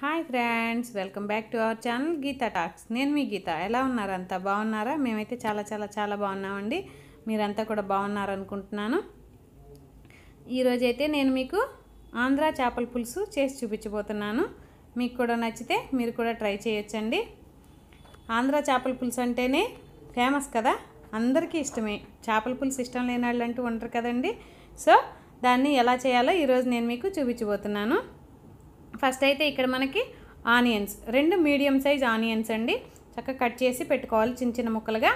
hi friends welcome back to our channel Geetha talks నేను మీ గీత ఎలా ఉన్నారంతా బాగున్నారా మేమైతే చాలా చాలా చాలా బాగున్నామండి మీరంతా కూడా బాగున్నారనుకుంటున్నాను ఈరోజైతే నేను మీకు ఆంధ్ర చేపల పులుసు చేసి చూపించబోతున్నాను మీకు కూడా నచ్చితే మీరు కూడా ట్రై చేయొచ్చండి ఆంధ్ర చేపల పులుసు అంటేనే ఫేమస్ కదా అందరికీ ఇష్టమే చేపల పులుసు ఇష్టం లేని వాళ్ళు అంటూ ఉంటారు కదండి సో దాన్ని ఎలా చేయాలో ఈరోజు నేను మీకు చూపించబోతున్నాను ఫస్ట్ అయితే ఇక్కడ మనకి ఆనియన్స్ రెండు మీడియం సైజ్ ఆనియన్స్ అండి చక్కగా కట్ చేసి పెట్టుకోవాలి చిన్న చిన్న ముక్కలుగా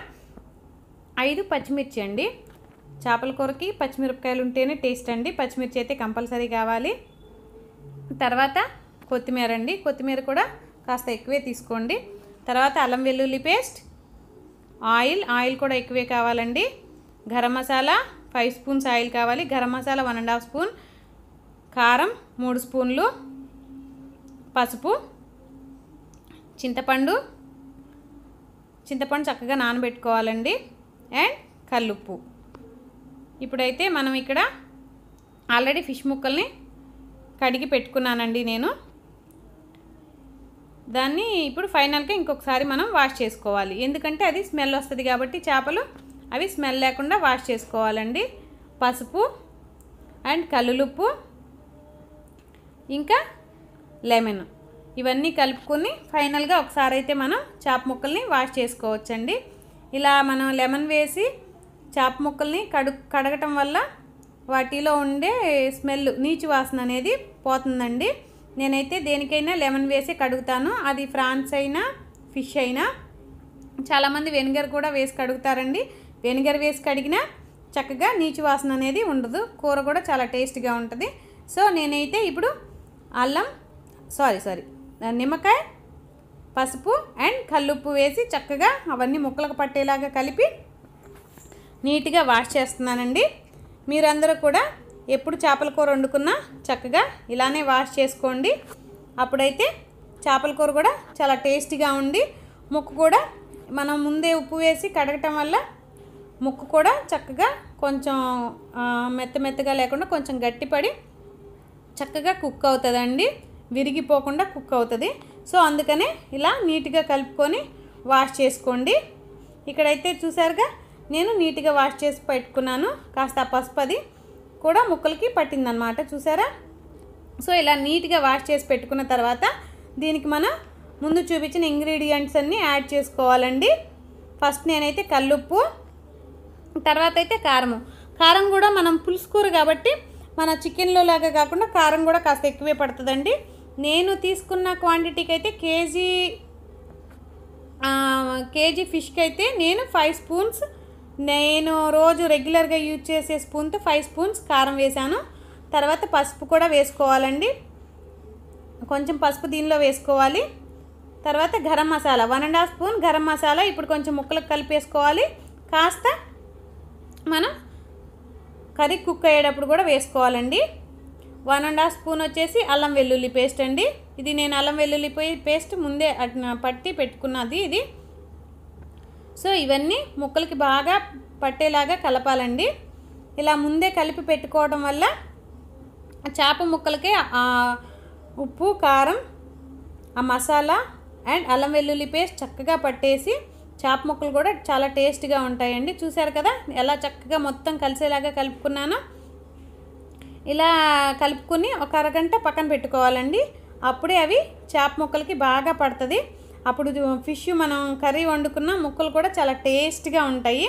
ఐదు పచ్చిమిర్చి అండి చేపల కూరకి పచ్చిమిరపకాయలు ఉంటేనే టేస్ట్ అండి పచ్చిమిర్చి అయితే కంపల్సరీ కావాలి తర్వాత కొత్తిమీర అండి కొత్తిమీర కూడా కాస్త ఎక్కువే తీసుకోండి తర్వాత అల్లం వెల్లుల్లి పేస్ట్ ఆయిల్ ఆయిల్ కూడా ఎక్కువే కావాలండి garam masala five spoons oil కావాలి garam masala one and half spoon కారం మూడు స్పూన్లు పసుపు చింతపండు చింతపండు చక్కగా నానబెట్టుకోవాలండి అండ్ కల్లుప్పు ఇప్పుడైతే మనం ఇక్కడ ఆల్రెడీ ఫిష్ ముక్కల్ని కడిగి పెట్టుకున్నానండి నేను దాన్ని ఇప్పుడు ఫైనల్గా ఇంకొకసారి మనం వాష్ చేసుకోవాలి ఎందుకంటే అది స్మెల్ వస్తుంది కాబట్టి చేపలు అవి స్మెల్ లేకుండా వాష్ చేసుకోవాలండి పసుపు అండ్ కల్లులుప్పు ఇంకా లెమన్ ఇవన్నీ కలుపుకొని ఫైనల్గా ఒకసారి అయితే మనం చేప ముక్కల్ని వాష్ చేసుకోవచ్చండి ఇలా మనం లెమన్ వేసి చేప ముక్కల్ని కడు కడగటం వల్ల వాటిలో ఉండే స్మెల్ నీచు వాసన అనేది పోతుందండి నేనైతే దేనికైనా లెమన్ వేసి కడుగుతాను అది ఫ్రాన్స్ అయినా ఫిష్ అయినా చాలామంది వెనిగర్ కూడా వేసి కడుగుతారండి వెనిగర్ వేసి కడిగినా చక్కగా నీచు వాసన అనేది ఉండదు కూర కూడా చాలా టేస్ట్గా ఉంటుంది సో నేనైతే ఇప్పుడు అల్లం సారీ సారీ నిమ్మకాయ పసుపు అండ్ కల్లుప్పు వేసి చక్కగా అవన్నీ ముక్కలకు పట్టేలాగా కలిపి నీట్గా వాష్ చేస్తున్నానండి మీరందరూ కూడా ఎప్పుడు చేపల కూర వండుకున్నా చక్కగా ఇలానే వాష్ చేసుకోండి అప్పుడైతే చేపల కూర కూడా చాలా టేస్టీగా ఉండి ముక్కు కూడా మనం ముందే ఉప్పు వేసి కడగటం వల్ల ముక్కు కూడా చక్కగా కొంచెం మెత్త మెత్తగా లేకుండా కొంచెం గట్టిపడి చక్కగా కుక్ అవుతుందండి విరిగిపోకుండా కుక్ అవుతుంది సో అందుకనే ఇలా నీట్గా కలుపుకొని వాష్ చేసుకోండి ఇక్కడైతే చూసారుగా నేను నీట్గా వాష్ చేసి పెట్టుకున్నాను కాస్త పసుపు అది కూడా ముక్కలకి పట్టిందనమాట చూసారా సో ఇలా నీట్గా వాష్ చేసి పెట్టుకున్న తర్వాత దీనికి మనం ముందు చూపించిన ఇంగ్రీడియంట్స్ అన్నీ యాడ్ చేసుకోవాలండి ఫస్ట్ నేనైతే కల్లుప్పు తర్వాత అయితే కారము కారం కూడా మనం పులుసుకూరు కాబట్టి మన చికెన్లో లాగా కాకుండా కారం కూడా కాస్త ఎక్కువే పడుతుందండి నేను తీసుకున్న క్వాంటిటీకి అయితే కేజీ కేజీ ఫిష్కి అయితే నేను ఫైవ్ స్పూన్స్ నేను రోజు రెగ్యులర్గా యూజ్ చేసే స్పూన్తో ఫైవ్ స్పూన్స్ కారం వేశాను తర్వాత పసుపు కూడా వేసుకోవాలండి కొంచెం పసుపు దీనిలో వేసుకోవాలి తర్వాత garam masala one and half spoon garam masala ఇప్పుడు కొంచెం ముక్కలకు కలిపేసుకోవాలి కాస్త మనం కర్రీ కుక్ అయ్యేటప్పుడు కూడా వేసుకోవాలండి వన్ అండ్ హాఫ్ స్పూన్ వచ్చేసి అల్లం వెల్లుల్లి పేస్ట్ అండి ఇది నేను అల్లం వెల్లుల్లి పేస్ట్ ముందే పట్టి పెట్టుకున్నది ఇది సో ఇవన్నీ ముక్కలకి బాగా పట్టేలాగా కలపాలండి ఇలా ముందే కలిపి పెట్టుకోవడం వల్ల చేప ముక్కలకి ఉప్పు కారం ఆ మసాలా అండ్ అల్లం వెల్లుల్లి పేస్ట్ చక్కగా పట్టేసి చేప ముక్కలు కూడా చాలా టేస్ట్గా ఉంటాయండి చూశారు కదా ఎలా చక్కగా మొత్తం కలిసేలాగా కలుపుకున్నానో ఇలా కలుపుకుని ఒక అరగంట పక్కన పెట్టుకోవాలండి అప్పుడే అవి చేప ముక్కలకి బాగా పడుతుంది అప్పుడు ఫిష్ మనం కర్రీ వండుకున్న ముక్కలు కూడా చాలా టేస్ట్గా ఉంటాయి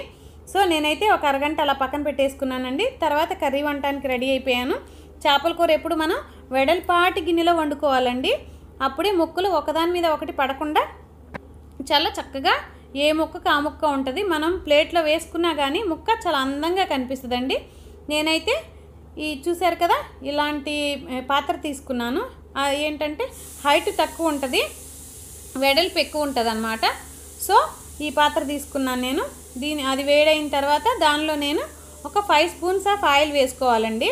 సో నేనైతే ఒక అరగంట అలా పక్కన పెట్టేసుకున్నానండి తర్వాత కర్రీ వండటానికి రెడీ అయిపోయాను చేపల కూర ఎప్పుడు మనం వెడల్పాటి గిన్నెలో వండుకోవాలండి అప్పుడే ముక్కలు ఒకదాని మీద ఒకటి పడకుండా చాలా చక్కగా ఏ ముక్కకు ఆ ముక్క ఉంటుంది మనం ప్లేట్లో వేసుకున్నా కానీ ముక్క చాలా అందంగా కనిపిస్తుందండి నేనైతే ఈ చూశారు కదా ఇలాంటి పాత్ర తీసుకున్నాను ఏంటంటే హైట్ తక్కువ ఉంటుంది వెడల్పు ఎక్కువ ఉంటుంది అనమాట సో ఈ పాత్ర తీసుకున్నాను నేను దీని అది వేడైన తర్వాత దానిలో నేను ఒక ఫైవ్ స్పూన్స్ ఆఫ్ ఆయిల్ వేసుకోవాలండి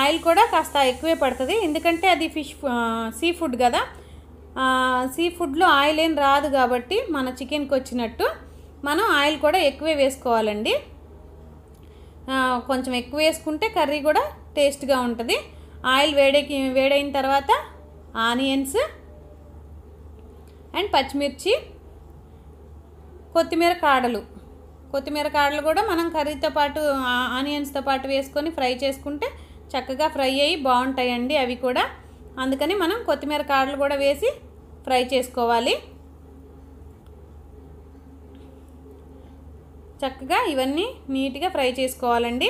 ఆయిల్ కూడా కాస్త ఎక్కువే పడుతుంది ఎందుకంటే అది ఫిష్ సీ ఫుడ్ కదా సీ ఫుడ్లో ఆయిల్ ఏం రాదు కాబట్టి మన చికెన్కి వచ్చినట్టు మనం ఆయిల్ కూడా ఎక్కువే వేసుకోవాలండి కొంచెం ఎక్కువ వేసుకుంటే కర్రీ కూడా టేస్ట్గా ఉంటుంది ఆయిల్ వేడకి వేడైన తర్వాత ఆనియన్స్ అండ్ పచ్చిమిర్చి కొత్తిమీర కాడలు కొత్తిమీర కాడలు కూడా మనం కర్రీతో పాటు ఆనియన్స్తో పాటు వేసుకొని ఫ్రై చేసుకుంటే చక్కగా ఫ్రై అయ్యి బాగుంటాయండి అవి కూడా అందుకని మనం కొత్తిమీర కాడలు కూడా వేసి ఫ్రై చేసుకోవాలి చక్కగా ఇవన్నీ నీట్గా ఫ్రై చేసుకోవాలండి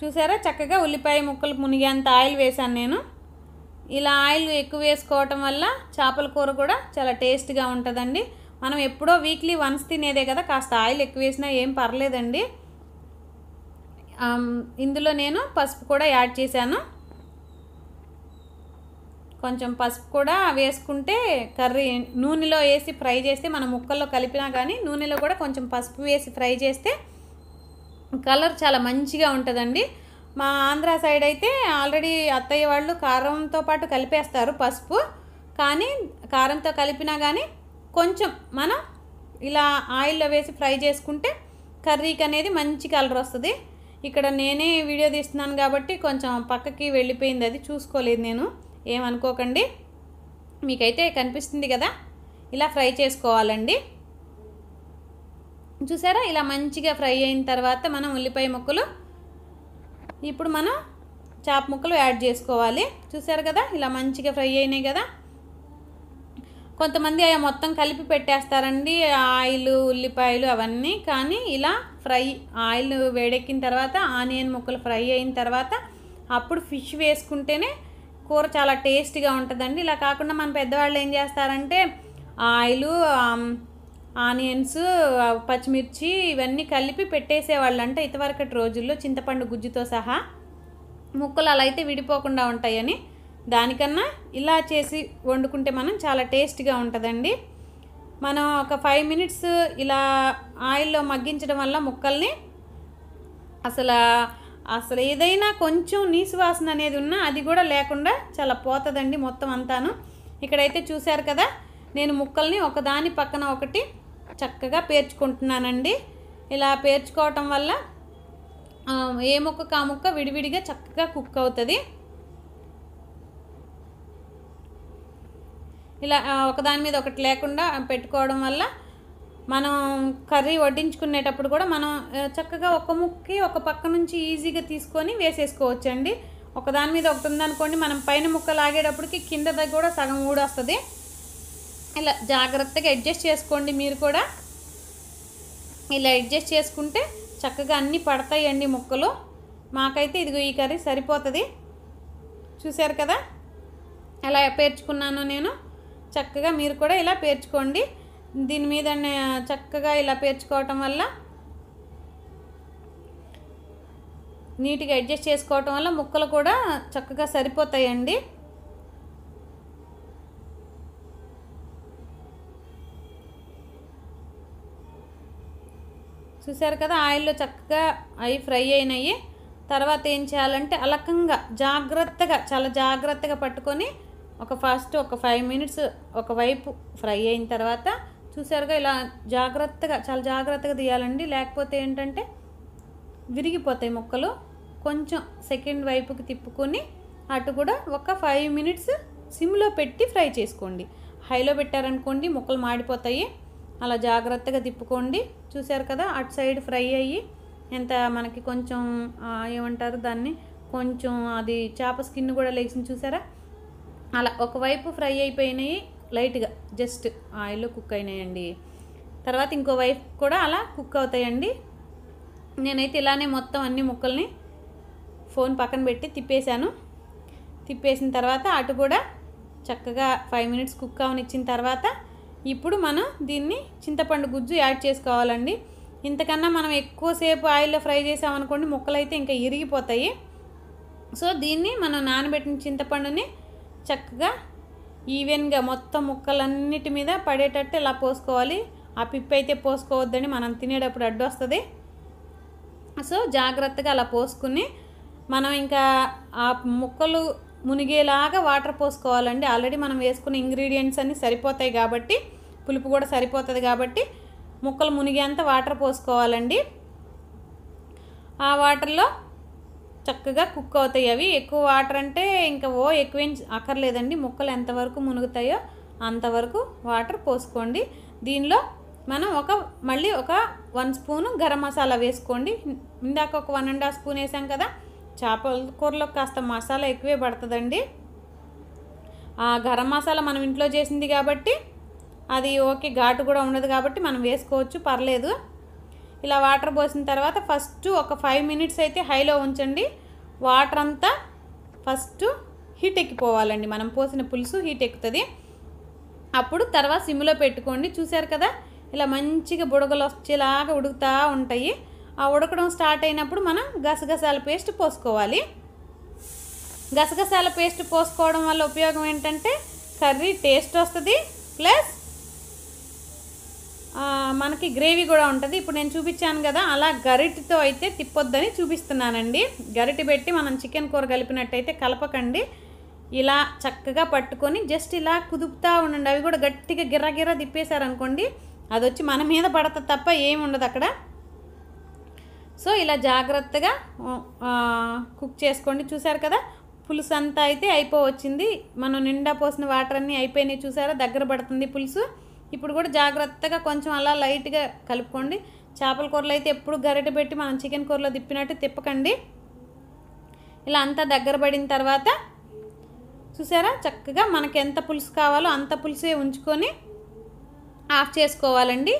చూసారా చక్కగా ఉల్లిపాయ ముక్కలు మునిగేంత ఆయిల్ వేశాను నేను ఇలా ఆయిల్ ఎక్కువ వేసుకోవటం వల్ల చేపల కూర కూడా చాలా టేస్ట్గా ఉంటుందండి మనం ఎప్పుడో వీక్లీ వన్స్ తినేదే కదా కాస్త ఆయిల్ ఎక్కువ వేసినా ఏం పర్లేదండి ఇందులో నేను పసుపు కూడా యాడ్ చేశాను కొంచెం పసుపు కూడా వేసుకుంటే కర్రీ నూనెలో వేసి ఫ్రై చేస్తే మనం ముక్కల్లో కలిపినా కానీ నూనెలో కూడా కొంచెం పసుపు వేసి ఫ్రై చేస్తే కలర్ చాలా మంచిగా ఉంటుందండి మా ఆంధ్ర సైడ్ అయితే ఆల్రెడీ అత్తయ్య వాళ్ళు కారంతో పాటు కలిపేస్తారు పసుపు కానీ కారంతో కలిపినా కానీ కొంచెం మనం ఇలా ఆయిల్లో వేసి ఫ్రై చేసుకుంటే కర్రీకి అనేది మంచి కలర్ వస్తుంది ఇక్కడ నేనే వీడియో తీస్తున్నాను కాబట్టి కొంచెం పక్కకి వెళ్ళిపోయింది అది చూసుకోలేదు నేను ఏమనుకోకండి మీకైతే కనిపిస్తుంది కదా ఇలా ఫ్రై చేసుకోవాలండి చూసారా ఇలా మంచిగా ఫ్రై అయిన తర్వాత మనం ఉల్లిపాయ ముక్కలు ఇప్పుడు మనం చాప ముక్కలు యాడ్ చేసుకోవాలి చూసారు కదా ఇలా మంచిగా ఫ్రై అయినాయి కదా కొంతమంది అవి మొత్తం కలిపి పెట్టేస్తారండి ఆయిల్ ఉల్లిపాయలు అవన్నీ కానీ ఇలా ఫ్రై ఆయిల్ వేడెక్కిన తర్వాత ఆనియన్ ముక్కలు ఫ్రై అయిన తర్వాత అప్పుడు ఫిష్ వేసుకుంటేనే కూర చాలా టేస్టీగా ఉంటుందండి ఇలా కాకుండా మన పెద్దవాళ్ళు ఏం చేస్తారంటే ఆయిలు ఆనియన్స్ పచ్చిమిర్చి ఇవన్నీ కలిపి పెట్టేసేవాళ్ళు అంటే ఇంతవరకటి రోజుల్లో చింతపండు గుజ్జుతో సహా ముక్కలు అలా అయితే విడిపోకుండా ఉంటాయని దానికన్నా ఇలా చేసి వండుకుంటే మనం చాలా టేస్ట్గా ఉంటుందండి మనం ఒక ఫైవ్ మినిట్స్ ఇలా ఆయిల్లో మగ్గించడం వల్ల ముక్కల్ని అసలు అసలు ఏదైనా కొంచెం నీసువాసన అనేది ఉన్నా అది కూడా లేకుండా చాలా పోతుందండి మొత్తం అంతాను ఇక్కడైతే చూశారు కదా నేను ముక్కల్ని ఒకదాని పక్కన ఒకటి చక్కగా పేర్చుకుంటున్నానండి ఇలా పేర్చుకోవటం వల్ల ఏ ముక్క కా ముక్క విడివిడిగా చక్కగా కుక్ అవుతుంది ఇలా ఒకదాని మీద ఒకటి లేకుండా పెట్టుకోవడం వల్ల మనం కర్రీ వడ్డించుకునేటప్పుడు కూడా మనం చక్కగా ఒక ముక్కి ఒక పక్క నుంచి ఈజీగా తీసుకొని వేసేసుకోవచ్చు అండి ఒకదాని మీద ఒకటి ఉందనుకోండి మనం పైన ముక్క లాగేటప్పటికి కింద దగ్గర కూడా సగం ఊడొస్తుంది ఇలా జాగ్రత్తగా అడ్జస్ట్ చేసుకోండి మీరు కూడా ఇలా అడ్జస్ట్ చేసుకుంటే చక్కగా అన్నీ పడతాయండి ముక్కలు మాకైతే ఇదిగో ఈ కర్రీ సరిపోతుంది చూశారు కదా ఎలా పేర్చుకున్నానో నేను చక్కగా మీరు కూడా ఇలా పేర్చుకోండి దీని మీద చక్కగా ఇలా పేర్చుకోవటం వల్ల నీట్గా అడ్జస్ట్ చేసుకోవటం వల్ల ముక్కలు కూడా చక్కగా సరిపోతాయండి చూసారు కదా ఆయిల్లో చక్కగా అవి ఫ్రై అయినాయి తర్వాత ఏం చేయాలంటే అలకంగా జాగ్రత్తగా చాలా జాగ్రత్తగా పట్టుకొని ఒక ఫస్ట్ ఒక ఫైవ్ మినిట్స్ ఒకవైపు ఫ్రై అయిన తర్వాత చూసారుగా ఇలా జాగ్రత్తగా చాలా జాగ్రత్తగా తీయాలండి లేకపోతే ఏంటంటే విరిగిపోతాయి ముక్కలు కొంచెం సెకండ్ వైపుకి తిప్పుకొని అటు కూడా ఒక ఫైవ్ మినిట్స్ సిమ్లో పెట్టి ఫ్రై చేసుకోండి హైలో పెట్టారనుకోండి ముక్కలు మాడిపోతాయి అలా జాగ్రత్తగా తిప్పుకోండి చూసారు కదా అటు సైడ్ ఫ్రై అయ్యి ఎంత మనకి కొంచెం ఏమంటారు దాన్ని కొంచెం అది చేప స్కిన్ కూడా లేచింది చూసారా అలా ఒకవైపు ఫ్రై అయిపోయినాయి లైట్గా జస్ట్ ఆయిల్లో కుక్ అయినాయండి తర్వాత ఇంకోవైపు కూడా అలా కుక్ అవుతాయండి నేనైతే ఇలానే మొత్తం అన్ని ముక్కల్ని ఫోన్ పక్కన పెట్టి తిప్పేశాను తిప్పేసిన తర్వాత అటు కూడా చక్కగా ఫైవ్ మినిట్స్ కుక్ అవనిచ్చిన తర్వాత ఇప్పుడు మనం దీన్ని చింతపండు గుజ్జు యాడ్ చేసుకోవాలండి ఇంతకన్నా మనం ఎక్కువసేపు ఆయిల్లో ఫ్రై చేసామనుకోండి ముక్కలు అయితే ఇంకా ఇరిగిపోతాయి సో దీన్ని మనం నానబెట్టిన చింతపండుని చక్కగా ఈవెన్గా మొత్తం ముక్కలన్నిటి మీద పడేటట్టు ఇలా పోసుకోవాలి ఆ పిప్పి అయితే పోసుకోవద్దని మనం తినేటప్పుడు అడ్డు వస్తుంది సో జాగ్రత్తగా అలా పోసుకుని మనం ఇంకా ఆ ముక్కలు మునిగేలాగా వాటర్ పోసుకోవాలండి ఆల్రెడీ మనం వేసుకున్న ఇంగ్రీడియంట్స్ అన్నీ సరిపోతాయి కాబట్టి పులుపు కూడా సరిపోతుంది కాబట్టి ముక్కలు మునిగేంత వాటర్ పోసుకోవాలండి ఆ వాటర్లో చక్కగా కుక్ అవుతాయి అవి ఎక్కువ వాటర్ అంటే ఇంకా ఓ ఎక్కువేం అక్కర్లేదండి ముక్కలు ఎంతవరకు మునుగుతాయో అంతవరకు వాటర్ పోసుకోండి దీనిలో మనం ఒక మళ్ళీ ఒక వన్ స్పూను గరం మసాలా వేసుకోండి ఇందాక ఒక వన్ అండ్ హాఫ్ స్పూన్ వేసాం కదా చేపల కూరలో కాస్త మసాలా ఎక్కువే పడుతుందండి ఆ గరం మసాలా మనం ఇంట్లో చేసింది కాబట్టి అది ఓకే ఘాటు కూడా ఉండదు కాబట్టి మనం వేసుకోవచ్చు పర్లేదు ఇలా వాటర్ పోసిన తర్వాత ఫస్ట్ ఒక ఫైవ్ మినిట్స్ అయితే హైలో ఉంచండి వాటర్ అంతా ఫస్ట్ హీట్ ఎక్కిపోవాలండి మనం పోసిన పులుసు హీట్ ఎక్కుతుంది అప్పుడు తర్వాత సిమ్లో పెట్టుకోండి చూశారు కదా ఇలా మంచిగా బుడగలు వచ్చేలాగా ఉడుకుతూ ఉంటాయి ఆ ఉడకడం స్టార్ట్ అయినప్పుడు మనం గసగసాల పేస్ట్ పోసుకోవాలి గసగసాల పేస్ట్ పోసుకోవడం వల్ల ఉపయోగం ఏంటంటే కర్రీ టేస్ట్ వస్తుంది ప్లస్ మనకి గ్రేవీ కూడా ఉంటుంది ఇప్పుడు నేను చూపించాను కదా అలా గరిటితో అయితే తిప్పొద్దని చూపిస్తున్నానండి గరిటి పెట్టి మనం చికెన్ కూర కలిపినట్టయితే కలపకండి ఇలా చక్కగా పట్టుకొని జస్ట్ ఇలా కుదుపుతూ ఉండండి అవి కూడా గట్టిగా గిర్రగిర్ర తిప్పేశారనుకోండి అది వచ్చి మన మీద పడతది తప్ప ఏమి ఉండదు అక్కడ సో ఇలా జాగ్రత్తగా కుక్ చేసుకోండి చూసారు కదా పులుసు అంతా అయితే అయిపోవచ్చింది మనం నిండా పోసిన వాటర్ అన్నీ అయిపోయినాయి చూసారా దగ్గర పడుతుంది పులుసు ఇప్పుడు కూడా జాగ్రత్తగా కొంచెం అలా లైట్గా కలుపుకోండి చేపల కూరలు అయితే ఎప్పుడు గరిటె పెట్టి మనం చికెన్ కూరలో తిప్పినట్టు తిప్పకండి ఇలా అంతా దగ్గర పడిన తర్వాత చూసారా చక్కగా మనకి ఎంత పులుసు కావాలో అంత పులుసే ఉంచుకొని ఆఫ్ చేసుకోవాలండి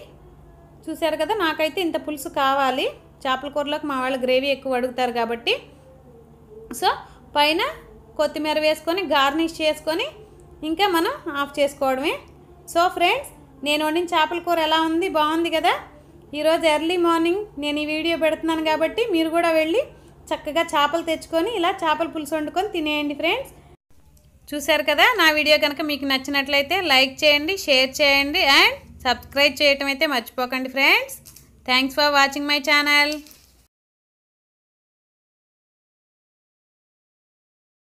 చూసారు కదా నాకైతే ఇంత పులుసు కావాలి చేపల కూరలోకి మా వాళ్ళు గ్రేవీ ఎక్కువ అడుగుతారు కాబట్టి సో పైన కొత్తిమీర వేసుకొని గార్నిష్ చేసుకొని ఇంకా మనం ఆఫ్ చేసుకోవడమే సో ఫ్రెండ్స్ నేను వండిన చేపల కూర ఎలా ఉంది బాగుంది కదా ఈరోజు ఎర్లీ మార్నింగ్ నేను ఈ వీడియో పెడుతున్నాను కాబట్టి మీరు కూడా వెళ్ళి చక్కగా చేపలు తెచ్చుకొని ఇలా చేపల పులుసు వండుకొని తినేయండి ఫ్రెండ్స్ చూశారు కదా నా వీడియో కనుక మీకు నచ్చినట్లయితే లైక్ చేయండి షేర్ చేయండి అండ్ సబ్స్క్రైబ్ చేయటం అయితే మర్చిపోకండి friends thanks for watching my channel